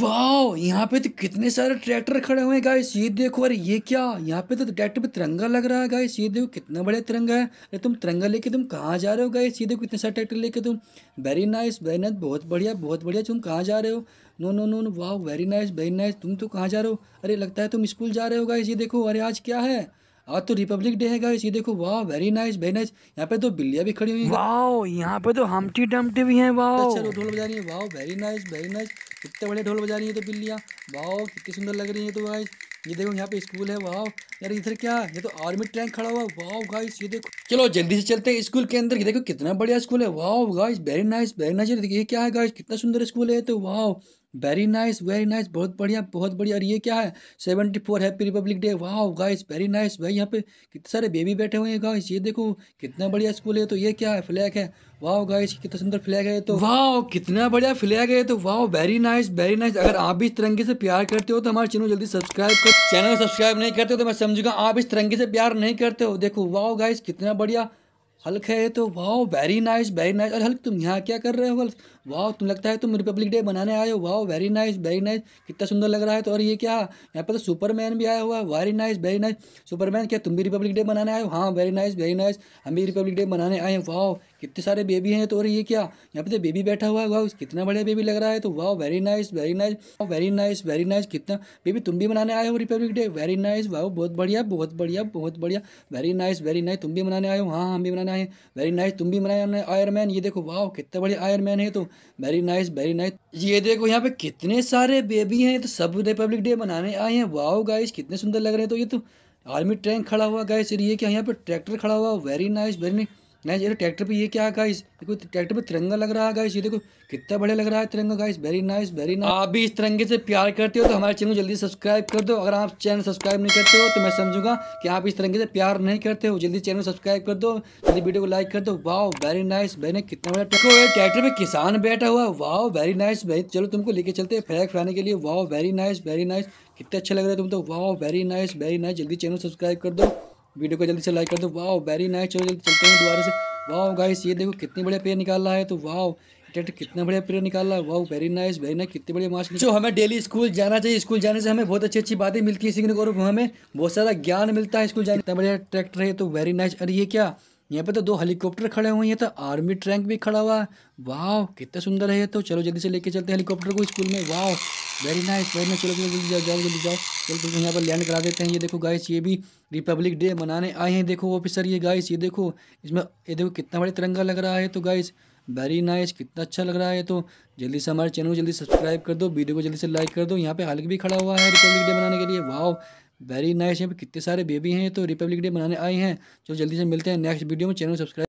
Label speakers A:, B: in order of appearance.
A: वाह यहाँ पे तो कितने सारे ट्रैक्टर खड़े हुए हैं गाइस ये देखो अरे ये क्या यहाँ पे तो ट्रैक्टर पे तिरंगा लग रहा है गाइस ये देखो कितना बड़ा तिरंगा है अरे तुम तिरंगा लेके तुम कहाँ जा रहे हो गाइस ये देखो कितने सारे ट्रैक्टर लेके तुम वेरी नाइस वेरी नाइस बहुत बढ़िया बहुत बढ़िया तुम कहाँ जा रहे हो नो नो नो नो वाह वेरी नाइस वेरी नाइस तुम तो कहाँ जा रहे हो अरे लगता है तुम स्कूल जा रहे हो गाइस ये देखो अरे आज क्या है आज तो रिपब्लिक डे है गाइस ये देखो वाह वेरी नाइस वेरी नाइस यहाँ पे तो बिल्लियाँ भी खड़ी हुई है वाह यहाँ पे तो हमटी डमटी भी है तो वाह चलो ढोल बजा रही है वाह वेरी नाइस वेरी नाइस कितने बड़े ढोल बजा रही है तो बिल्लियाँ वाह कितनी सुंदर लग रही है तो गाइस ये देखो यहाँ पे स्कूल है वाह यार इधर क्या ये तो आर्मी ट्रैंक खड़ा हुआ वाह गाइस ये देखो चलो जल्दी से चलते हैं स्कूल के अंदर ये देखो कितना बढ़िया स्कूल है वाह guys very nice very nice ये क्या है गाइस कितना सुंदर स्कूल है तो वाह वेरी नाइस वेरी नाइस बहुत बढ़िया बहुत बढ़िया और ये क्या है seventy four happy republic day वाह गाइस वेरी नाइस भाई यहाँ पे कितने सारे बेबी बैठे हुए हैं गाइस ये देखो कितना बढ़िया स्कूल है तो ये क्या है फ्लैग है वाह गाइस कितना सुंदर फ्लैग है तो वाह कितना बढ़िया फ्लैग है तो वाह वेरी नाइस वेरी नाइस अगर आप भी इस तरंगे से प्यार करते हो तो हमारे चैनल जल्दी सब्सक्राइब कर चैनल सब्सक्राइब नहीं करते हो तो मैं समझूंगा आप इस तरंगे से प्यार नहीं करते हो देखो वाह गाइस कितना बढ़िया हल्क है तो वाह वेरी नाइस वेरी नाइस और हल्क तुम यहाँ क्या कर रहे हो हल्क वाह तुम लगता है तुम रिपब्लिक डे बनाने आए हो वाह वेरी नाइस वेरी नाइस कितना सुंदर लग रहा है तो और ये क्या यहाँ पर तो सुपरमैन भी आया हुआ है very nice very nice Superman क्या तुम भी रिपब्लिक डे बनाने आए हो हाँ वेरी नाइस वेरी नाइस हम भी रिपब्लिक डे बनाने आए हैं वाह कितने सारे बेबी हैं तो और ये क्या यहाँ पे बेबी बैठा हुआ है वाह कितना बढ़िया बेबी लग रहा है तो वाह very nice very nice very nice very nice कितना बेबी तुम भी मनाने आए हो रिपब्लिक डे वेरी नाइस वाह बहुत बढ़िया बहुत बढ़िया बहुत बढ़िया वेरी नाइस वेरी नाइस तुम भी मनाने आए हो हाँ हम भी मनाने आए वेरी नाइस तुम भी मनाने आयरमैन ये देखो वाह कितना बढ़िया आयरमैन है तो वेरी नाइस वेरी नाइस ये देखो यहाँ पे कितने सारे बेबी हैं तो सब रिपब्लिक डे मनाने आए हैं वाह गाइस कितने सुंदर लग रहे हैं तो ये तो आर्मी ट्रैंक खड़ा हुआ गाइस ये क्या यहाँ पे ट्रैक्टर खड़ा हुआ वेरी नाइस वेरी नाइस नहीं ये ट्रैक्टर पे ये क्या गाइस देखो ट्रैक्टर पे तिरंगा लग रहा है गाइस ये देखो कितना बढ़िया लग रहा है तिरंगा guys very nice very nice आप भी इस तिरंगे से प्यार करते हो तो हमारे चैनल को जल्दी सब्सक्राइब कर दो अगर आप चैनल सब्सक्राइब नहीं करते हो तो मैं समझूंगा कि आप इस तिरंगे से प्यार नहीं करते हो जल्दी चैनल सब्सक्राइब कर दो जल्दी वीडियो को लाइक कर दो वाह वेरी नाइस भाई कितना बढ़िया देखो ये ट्रैक्टर पर किसान बैठा हुआ वाह वेरी नाइस भाई चलो तुमको लेके चलते हैं फ्लैग फैलाने के लिए वाह वेरी नाइस वेरी नाइस कितना अच्छा लग रहा है तुम तो वाह वेरी नाइस वेरी नाइस जल्दी चैनल सब्सक्राइब कर दो वीडियो को जल्दी से लाइक कर दो वाह वेरी नाइस चलो जल्दी चलते हैं दोबारा से वाह गाइस ये देखो कितने बड़े पेयर निकाल रहा है तो वाह टेट तो कितना बड़े पेयर निकाल रहा है वाह वेरी नाइस वेरी नाइस कितने बड़े मार्क्स जो हमें डेली स्कूल जाना चाहिए स्कूल जाने से हमें बहुत अच्छी अच्छी बातें मिलती है सीखने को और हमें बहुत सारा ज्ञान मिलता है स्कूल जाने इतना बढ़िया ट्रैक्टर है तो वेरी नाइस अरे ये क्या यहाँ पे तो दो हेलीकॉप्टर खड़े हुए हैं तो आर्मी ट्रैंक भी खड़ा हुआ है वाह कितना सुंदर है तो चलो जल्दी से लेके चलते हैं हेलीकॉप्टर को स्कूल में वाह वेरी नाइस वेरी नाइस चलो जल्दी जाओ जल्दी जाओ चलते हैं यहाँ पर लैंड करा देते हैं ये देखो गाइस ये भी रिपब्लिक डे मनाने आए हैं देखो ऑफिसर ये गाइस ये देखो इसमें ये देखो कितना बड़ा तिरंगा लग रहा है तो गाइस वेरी नाइस कितना अच्छा लग रहा है तो जल्दी से हमारे चैनल को जल्दी सब्सक्राइब कर दो वीडियो को जल्दी से लाइक कर दो यहाँ पे हल्क भी खड़ा हुआ है रिपब्लिक डे मनाने के लिए वाओ वेरी नाइस यहाँ पे कितने सारे बेबी हैं तो रिपब्लिक डे मनाने आए हैं चलो जल्दी से मिलते हैं नेक्स्ट वीडियो में चैनल सब्सक्राइब